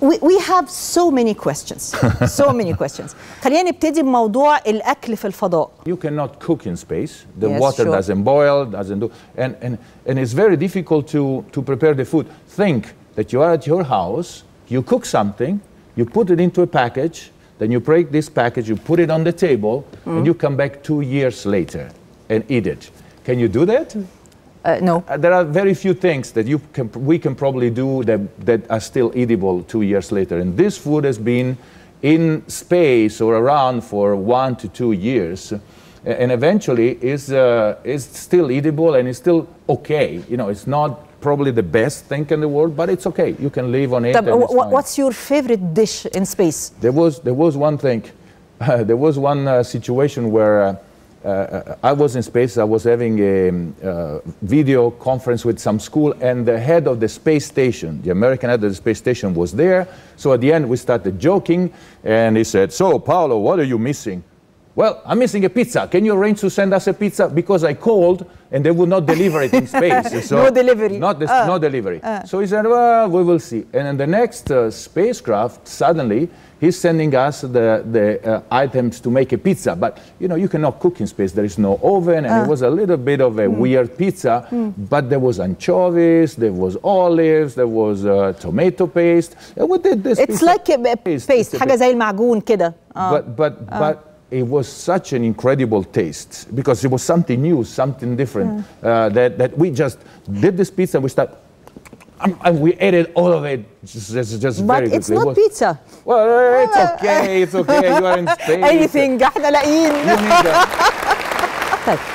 we, we have so many questions so many questions خلينا نبتدي بموضوع الاكل في الفضاء you cannot cook in space the yes, water sure. doesn't boil doesn't do and and and it's very difficult to to prepare the food think that you are at your house you cook something you put it into a package then you break this package you put it on the table mm. and you come back 2 years later and eat it can you do that mm. Uh, no. Uh, there are very few things that you can, we can probably do that, that are still edible two years later. And this food has been in space or around for one to two years. And eventually is, uh, is still edible and it's still okay. You know, it's not probably the best thing in the world, but it's okay. You can live on it. what's your favorite dish in space? There was, there was one thing. there was one uh, situation where uh, uh, uh, I was in space, I was having a um, uh, video conference with some school, and the head of the space station, the American head of the space station, was there. So at the end, we started joking, and he said, So, Paolo, what are you missing? well, I'm missing a pizza. Can you arrange to send us a pizza? Because I called and they would not deliver it in space. So no delivery. Not the, uh, no delivery. Uh. So he said, well, we will see. And in the next uh, spacecraft, suddenly, he's sending us the, the uh, items to make a pizza. But, you know, you cannot cook in space. There is no oven. And it uh. was a little bit of a mm. weird pizza. Mm. But there was anchovies, there was olives, there was uh, tomato paste. And we did this It's pizza. like a, a paste. paste. حاجة زي المعجون But, but, but it was such an incredible taste because it was something new, something different. Uh, that, that we just did this pizza and we started. Um, and we ate it, all of it, just, just, just but very it's not it was, pizza. Well, uh, it's okay, it's okay, you are in Spain. Anything, قاعد لاقيين.